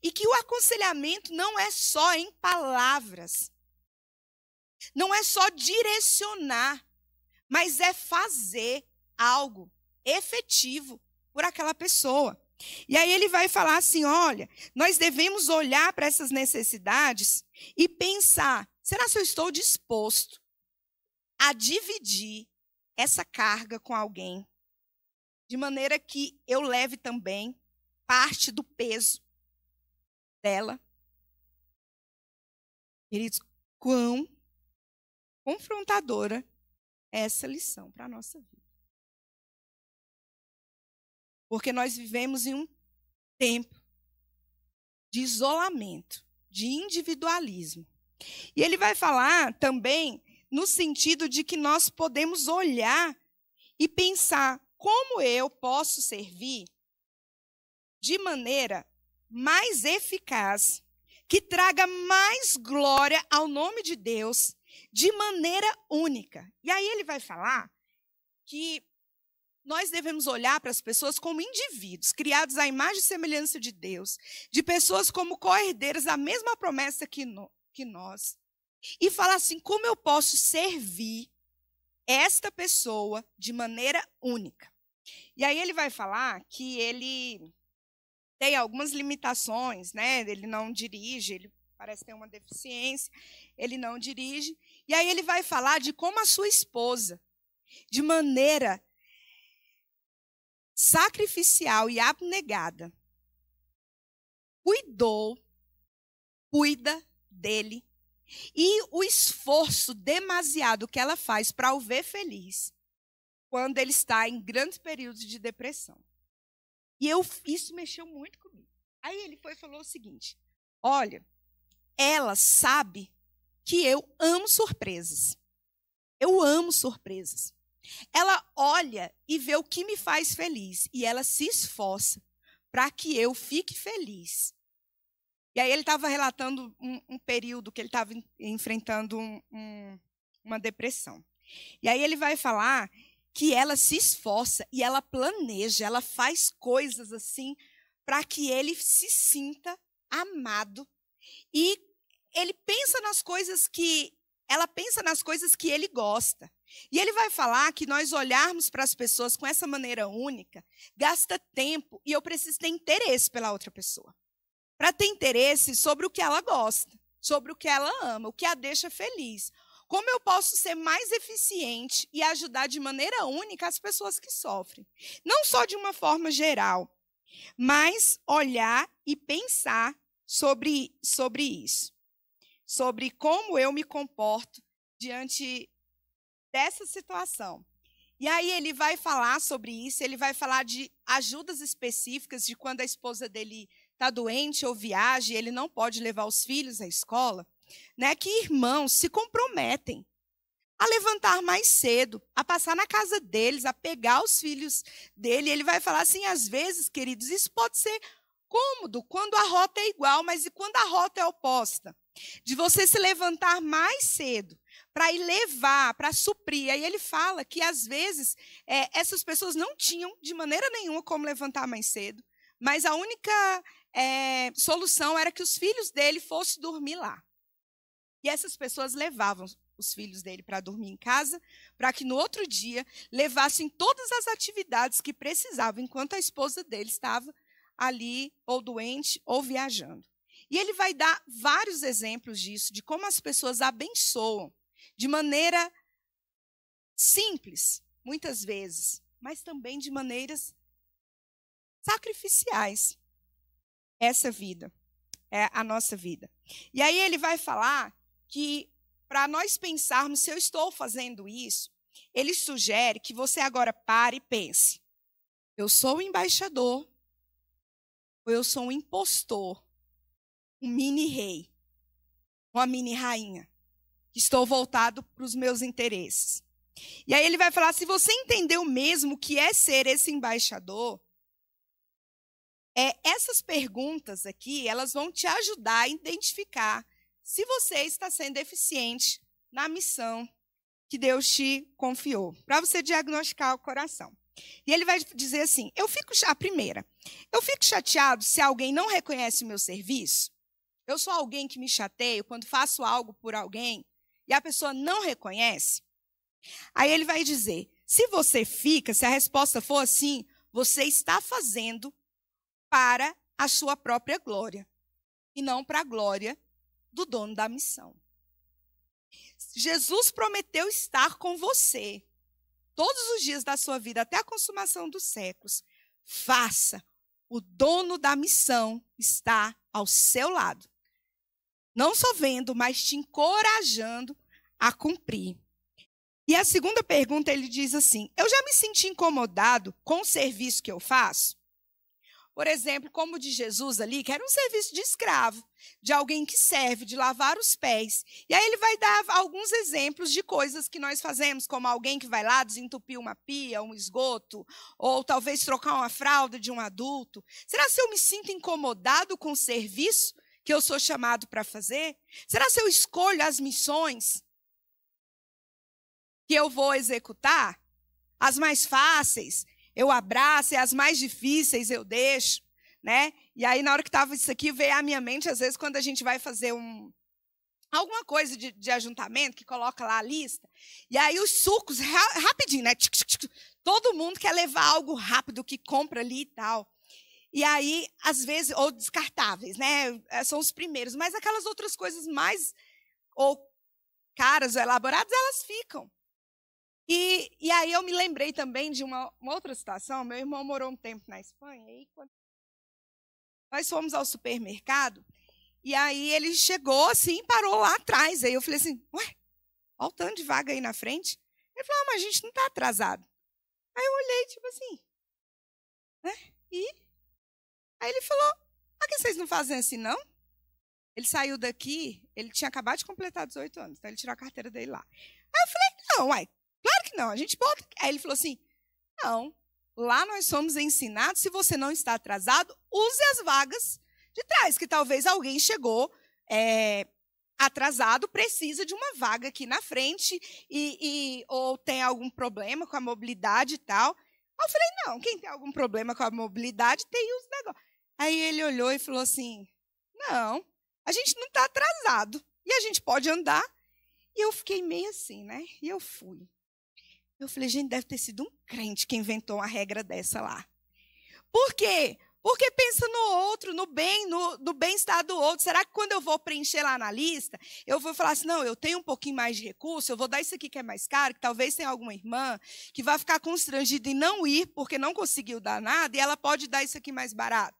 E que o aconselhamento não é só em palavras, não é só direcionar, mas é fazer algo efetivo por aquela pessoa. E aí ele vai falar assim: olha, nós devemos olhar para essas necessidades e pensar: será que eu estou disposto a dividir essa carga com alguém? De maneira que eu leve também parte do peso dela. Queridos, quão confrontadora é essa lição para a nossa vida. Porque nós vivemos em um tempo de isolamento, de individualismo. E ele vai falar também no sentido de que nós podemos olhar e pensar como eu posso servir de maneira mais eficaz, que traga mais glória ao nome de Deus de maneira única. E aí ele vai falar que nós devemos olhar para as pessoas como indivíduos, criados à imagem e semelhança de Deus, de pessoas como co-herdeiras da mesma promessa que, no, que nós. E falar assim: como eu posso servir esta pessoa de maneira única? E aí ele vai falar que ele tem algumas limitações, né? Ele não dirige, ele parece ter uma deficiência, ele não dirige. E aí ele vai falar de como a sua esposa, de maneira sacrificial e abnegada, cuidou, cuida dele. E o esforço demasiado que ela faz para o ver feliz quando ele está em grandes períodos de depressão. E eu, isso mexeu muito comigo. Aí ele foi e falou o seguinte: Olha, ela sabe que eu amo surpresas. Eu amo surpresas. Ela olha e vê o que me faz feliz e ela se esforça para que eu fique feliz. E aí ele estava relatando um, um, período que ele estava enfrentando um, um, uma depressão. E aí ele vai falar que ela se esforça e ela planeja, ela faz coisas assim para que ele se sinta amado e ele pensa nas coisas que ela pensa nas coisas que ele gosta. E ele vai falar que nós olharmos para as pessoas com essa maneira única gasta tempo e eu preciso ter interesse pela outra pessoa. Para ter interesse sobre o que ela gosta, sobre o que ela ama, o que a deixa feliz. Como eu posso ser mais eficiente e ajudar de maneira única as pessoas que sofrem? Não só de uma forma geral, mas olhar e pensar sobre, sobre isso. Sobre como eu me comporto diante dessa situação. E aí ele vai falar sobre isso, ele vai falar de ajudas específicas de quando a esposa dele está doente ou viaja, e ele não pode levar os filhos à escola, né? Que irmãos se comprometem a levantar mais cedo, a passar na casa deles, a pegar os filhos dele. Ele vai falar assim, às vezes, queridos, isso pode ser cômodo quando a rota é igual, mas e quando a rota é oposta? De você se levantar mais cedo, para ir levar, para suprir. Aí ele fala que, às vezes, é, essas pessoas não tinham, de maneira nenhuma, como levantar mais cedo, mas a única é, solução era que os filhos dele fossem dormir lá. E essas pessoas levavam os filhos dele para dormir em casa, para que no outro dia levassem todas as atividades que precisavam, enquanto a esposa dele estava ali, ou doente, ou viajando. E ele vai dar vários exemplos disso, de como as pessoas abençoam de maneira simples, muitas vezes, mas também de maneiras sacrificiais. Essa vida é a nossa vida. E aí ele vai falar que para nós pensarmos se eu estou fazendo isso, ele sugere que você agora pare e pense: eu sou um embaixador ou eu sou um impostor, um mini rei, uma mini rainha? Estou voltado para os meus interesses. E aí ele vai falar: se você entendeu mesmo o que é ser esse embaixador, é, essas perguntas aqui elas vão te ajudar a identificar se você está sendo eficiente na missão que Deus te confiou, para você diagnosticar o coração. E ele vai dizer assim: eu fico a primeira, eu fico chateado se alguém não reconhece o meu serviço. Eu sou alguém que me chateio quando faço algo por alguém e a pessoa não reconhece, aí ele vai dizer: se você fica, se a resposta for assim, você está fazendo para a sua própria glória e não para a glória do dono da missão. Jesus prometeu estar com você todos os dias da sua vida até a consumação dos séculos. Faça. O dono da missão está ao seu lado. Não só vendo, mas te encorajando a cumprir. E a segunda pergunta ele diz assim: Eu já me senti incomodado com o serviço que eu faço? Por exemplo, como o de Jesus ali, que era um serviço de escravo, de alguém que serve, de lavar os pés. E aí ele vai dar alguns exemplos de coisas que nós fazemos, como alguém que vai lá desentupir uma pia, um esgoto, ou talvez trocar uma fralda de um adulto. Será que eu me sinto incomodado com o serviço que eu sou chamado para fazer? Será que eu escolho as missões? que eu vou executar? As mais fáceis eu abraço, e as mais difíceis eu deixo, né? E aí, na hora que estava isso aqui, veio à minha mente, às vezes, quando a gente vai fazer um, alguma coisa de, de, ajuntamento, que coloca lá a lista, e aí os sucos, ra rapidinho, né? Tic, tic, tic, todo mundo quer levar algo rápido que compra ali e tal. E aí, às vezes, ou descartáveis, né? É, são os primeiros, mas aquelas outras coisas mais ou caras ou elaboradas, elas ficam. E, e aí eu me lembrei também de uma, uma outra situação. Meu irmão morou um tempo na Espanha e quando nós fomos ao supermercado e aí ele chegou assim, parou lá atrás. Aí eu falei assim, ué, olha o tanto de vaga aí na frente. Ele falou, ah, mas a gente não está atrasado. Aí eu olhei, tipo assim, né? E aí ele falou, por que vocês não fazem assim, não? Ele saiu daqui, ele tinha acabado de completar 18 anos, então ele tirou a carteira dele lá. Aí eu falei, não, uai, Claro que não, a gente bota. Aí ele falou assim: não, lá nós somos ensinados, se você não está atrasado, use as vagas de trás, que talvez alguém chegou é, atrasado, precisa de uma vaga aqui na frente, e, e, ou tem algum problema com a mobilidade e tal. Aí eu falei, não, quem tem algum problema com a mobilidade tem os negócios. Aí ele olhou e falou assim: não, a gente não está atrasado e a gente pode andar. E eu fiquei meio assim, né? E eu fui. Eu falei, gente, deve ter sido um crente que inventou uma regra dessa lá. Por quê? Porque pensa no outro, no bem, no, no bem-estar do outro. Será que quando eu vou preencher lá na lista, eu vou falar assim, não, eu tenho um pouquinho mais de recurso, eu vou dar isso aqui que é mais caro, que talvez tenha alguma irmã que vai ficar constrangida em não ir porque não conseguiu dar nada, e ela pode dar isso aqui mais barato.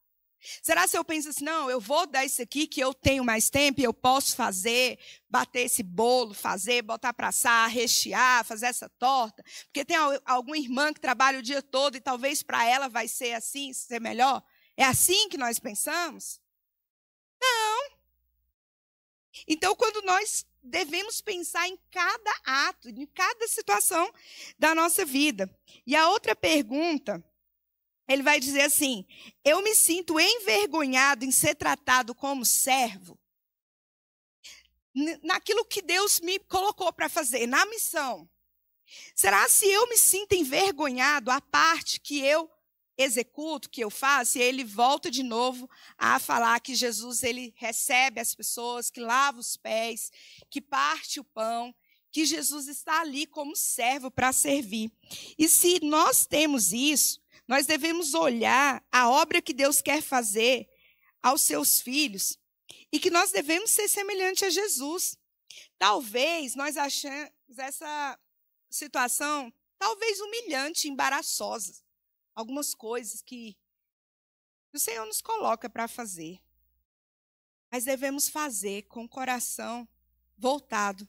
Será se eu penso assim, não, eu vou dar isso aqui que eu tenho mais tempo e eu posso fazer, bater esse bolo, fazer, botar para assar, rechear, fazer essa torta? Porque tem alguma irmã que trabalha o dia todo e talvez para ela vai ser assim, ser melhor? É assim que nós pensamos? Não. Então, quando nós devemos pensar em cada ato, em cada situação da nossa vida. E a outra pergunta ele vai dizer assim: Eu me sinto envergonhado em ser tratado como servo naquilo que Deus me colocou para fazer, na missão. Será se eu me sinto envergonhado a parte que eu executo, que eu faço, e ele volta de novo a falar que Jesus ele recebe as pessoas, que lava os pés, que parte o pão, que Jesus está ali como servo para servir. E se nós temos isso, nós devemos olhar a obra que Deus quer fazer aos seus filhos e que nós devemos ser semelhante a Jesus. Talvez nós achemos essa situação talvez humilhante, embaraçosa. Algumas coisas que o Senhor nos coloca para fazer. Mas devemos fazer com o coração voltado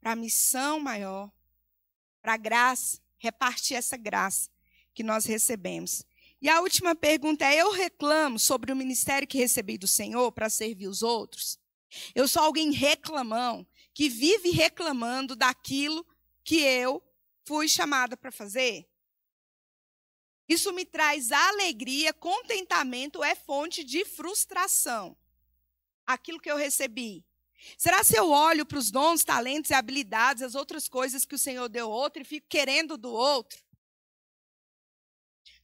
para a missão maior, para a graça, repartir essa graça que nós recebemos. E a última pergunta é: eu reclamo sobre o ministério que recebi do Senhor para servir os outros? Eu sou alguém reclamão, que vive reclamando daquilo que eu fui chamada para fazer? Isso me traz alegria, contentamento é fonte de frustração. Aquilo que eu recebi. Será se eu olho para os dons, talentos e habilidades, as outras coisas que o Senhor deu outro e fico querendo do outro?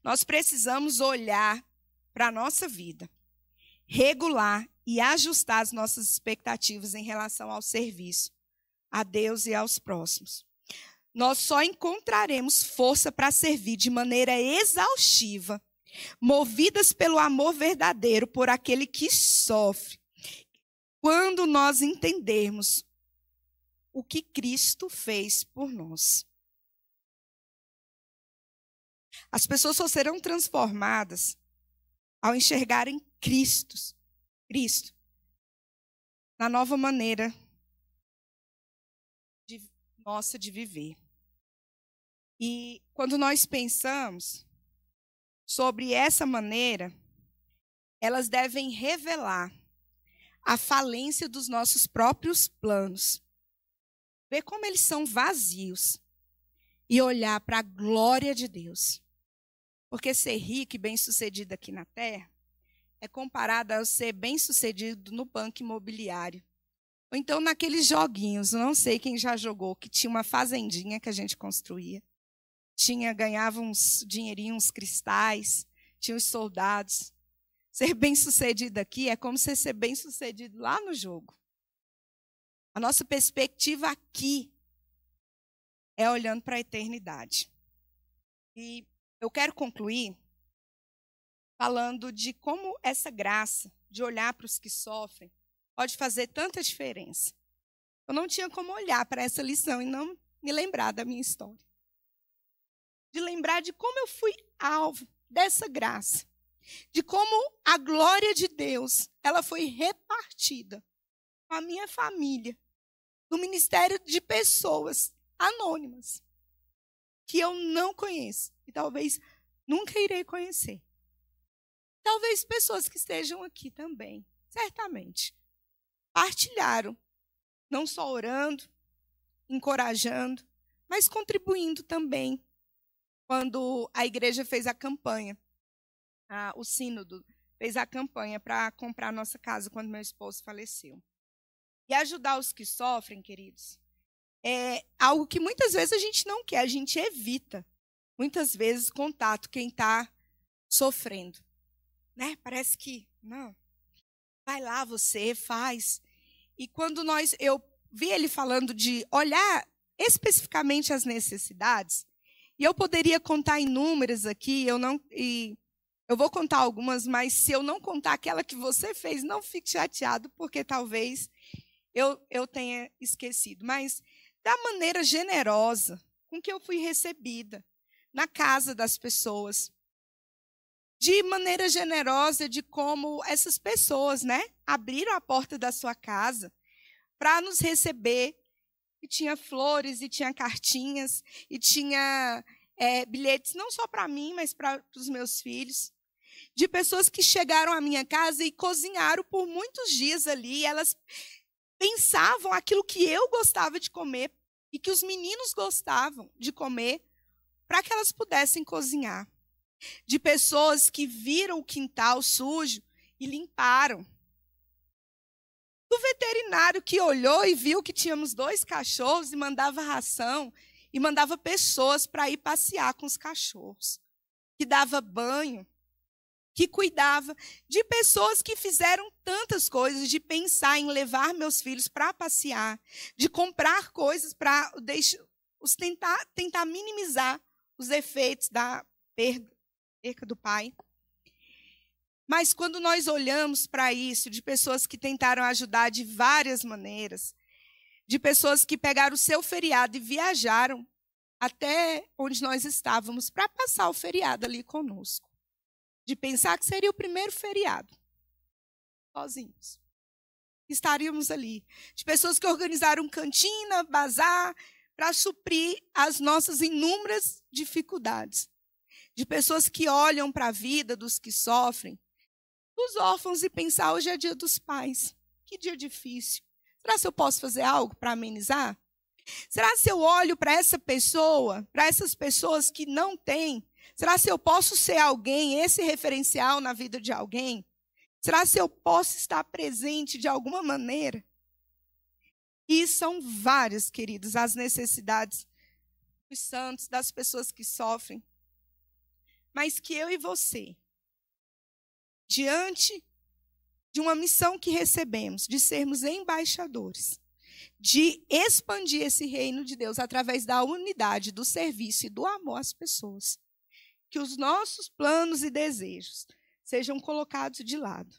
nós precisamos olhar para a nossa vida, regular e ajustar as nossas expectativas em relação ao serviço, a Deus e aos próximos. Nós só encontraremos força para servir de maneira exaustiva, movidas pelo amor verdadeiro por aquele que sofre, quando nós entendermos o que Cristo fez por nós. As pessoas só serão transformadas ao enxergarem Cristo, Cristo, na nova maneira de, nossa de viver. E quando nós pensamos sobre essa maneira, elas devem revelar a falência dos nossos próprios planos. Ver como eles são vazios e olhar para a glória de Deus. Porque ser rico e bem-sucedido aqui na terra é comparado a ser bem-sucedido no banco imobiliário. Ou então naqueles joguinhos, não sei quem já jogou, que tinha uma fazendinha que a gente construía. Tinha, ganhava uns dinheirinhos, uns cristais, tinha os soldados. Ser bem-sucedido aqui é como você ser bem-sucedido lá no jogo. A nossa perspectiva aqui é olhando para a eternidade. E eu quero concluir falando de como essa graça de olhar para os que sofrem pode fazer tanta diferença. Eu não tinha como olhar para essa lição e não me lembrar da minha história. De lembrar de como eu fui alvo dessa graça. De como a glória de Deus, ela foi repartida com a minha família, no ministério de pessoas anônimas que eu não conheço e talvez nunca irei conhecer. Talvez pessoas que estejam aqui também, certamente, partilharam, não só orando, encorajando, mas contribuindo também quando a igreja fez a campanha, a, o sínodo fez a campanha para comprar nossa casa quando meu esposo faleceu. E ajudar os que sofrem, queridos, é algo que muitas vezes a gente não quer, a gente evita. Muitas vezes contato quem está sofrendo, né? Parece que não. Vai lá você faz. E quando nós eu vi ele falando de olhar especificamente as necessidades, e eu poderia contar inúmeras aqui, eu não e eu vou contar algumas, mas se eu não contar aquela que você fez, não fique chateado, porque talvez eu, eu tenha esquecido. Mas da maneira generosa com que eu fui recebida na casa das pessoas. De maneira generosa de como essas pessoas, né, abriram a porta da sua casa para nos receber. E tinha flores, e tinha cartinhas, e tinha é, bilhetes não só para mim, mas para os meus filhos, de pessoas que chegaram à minha casa e cozinharam por muitos dias ali. Elas pensavam aquilo que eu gostava de comer e que os meninos gostavam de comer para que elas pudessem cozinhar. De pessoas que viram o quintal sujo e limparam. Do veterinário que olhou e viu que tínhamos dois cachorros e mandava ração e mandava pessoas para ir passear com os cachorros, que dava banho que cuidava, de pessoas que fizeram tantas coisas, de pensar em levar meus filhos para passear, de comprar coisas para tentar, tentar minimizar os efeitos da perda, perda do pai. Mas quando nós olhamos para isso, de pessoas que tentaram ajudar de várias maneiras, de pessoas que pegaram o seu feriado e viajaram até onde nós estávamos para passar o feriado ali conosco de pensar que seria o primeiro feriado. Sozinhos. Estaríamos ali. De pessoas que organizaram cantina, bazar, para suprir as nossas inúmeras dificuldades. De pessoas que olham para a vida dos que sofrem, dos órfãos e pensar: hoje é dia dos pais. Que dia difícil. Será se eu posso fazer algo para amenizar? Será se eu olho para essa pessoa, para essas pessoas que não têm Será se eu posso ser alguém, esse referencial na vida de alguém? Será se eu posso estar presente de alguma maneira? E são várias, queridos, as necessidades dos santos, das pessoas que sofrem. Mas que eu e você, diante de uma missão que recebemos, de sermos embaixadores, de expandir esse reino de Deus através da unidade, do serviço e do amor às pessoas que os nossos planos e desejos sejam colocados de lado,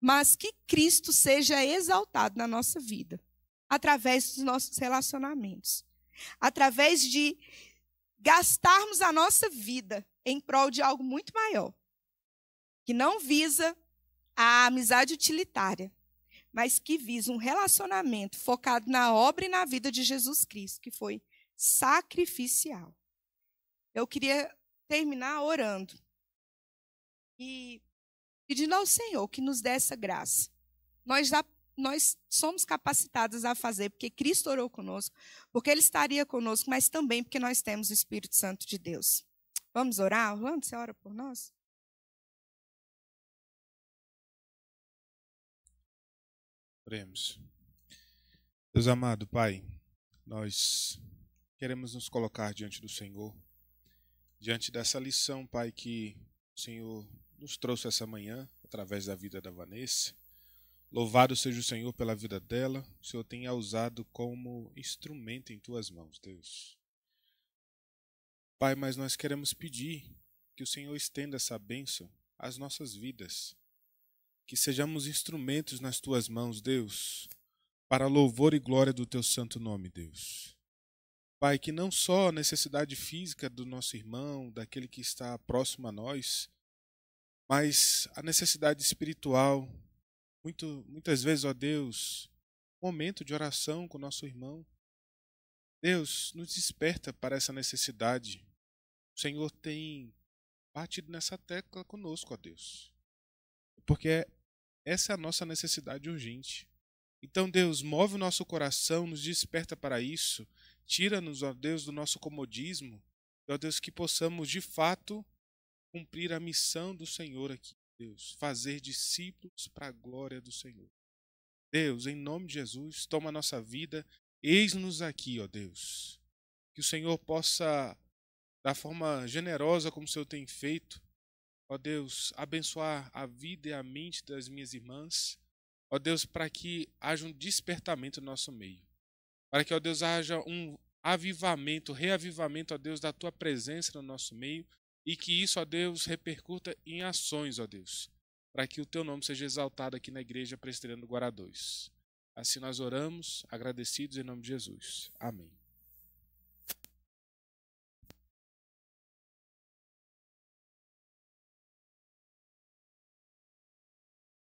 mas que Cristo seja exaltado na nossa vida, através dos nossos relacionamentos, através de gastarmos a nossa vida em prol de algo muito maior, que não visa a amizade utilitária, mas que visa um relacionamento focado na obra e na vida de Jesus Cristo, que foi sacrificial. Eu queria terminar orando e pedindo ao Senhor que nos dê essa graça. Nós, já, nós somos capacitados a fazer, porque Cristo orou conosco, porque Ele estaria conosco, mas também porque nós temos o Espírito Santo de Deus. Vamos orar? Orlando, você ora por nós? Oremos. Deus amado, Pai, nós queremos nos colocar diante do Senhor diante dessa lição, Pai, que o Senhor nos trouxe essa manhã através da vida da Vanessa. Louvado seja o Senhor pela vida dela, o Senhor tenha usado como instrumento em tuas mãos, Deus. Pai, mas nós queremos pedir que o Senhor estenda essa bênção às nossas vidas, que sejamos instrumentos nas tuas mãos, Deus, para louvor e glória do teu santo nome, Deus. Pai, que não só a necessidade física do nosso irmão, daquele que está próximo a nós, mas a necessidade espiritual. Muito, muitas vezes, ó Deus, momento de oração com nosso irmão. Deus, nos desperta para essa necessidade. O Senhor tem batido nessa tecla conosco, ó Deus. Porque é, essa é a nossa necessidade urgente. Então, Deus, move o nosso coração, nos desperta para isso Tira-nos, ó Deus, do nosso comodismo, ó Deus, que possamos de fato cumprir a missão do Senhor aqui, Deus, fazer discípulos para a glória do Senhor. Deus, em nome de Jesus, toma a nossa vida, eis-nos aqui, ó Deus. Que o Senhor possa, da forma generosa como o Senhor tem feito, ó Deus, abençoar a vida e a mente das minhas irmãs, ó Deus, para que haja um despertamento no nosso meio para que, ó Deus, haja um avivamento, reavivamento, ó Deus, da tua presença no nosso meio e que isso, ó Deus, repercuta em ações, ó Deus, para que o teu nome seja exaltado aqui na igreja Presbiteriana do Guará 2. Assim nós oramos, agradecidos em nome de Jesus. Amém.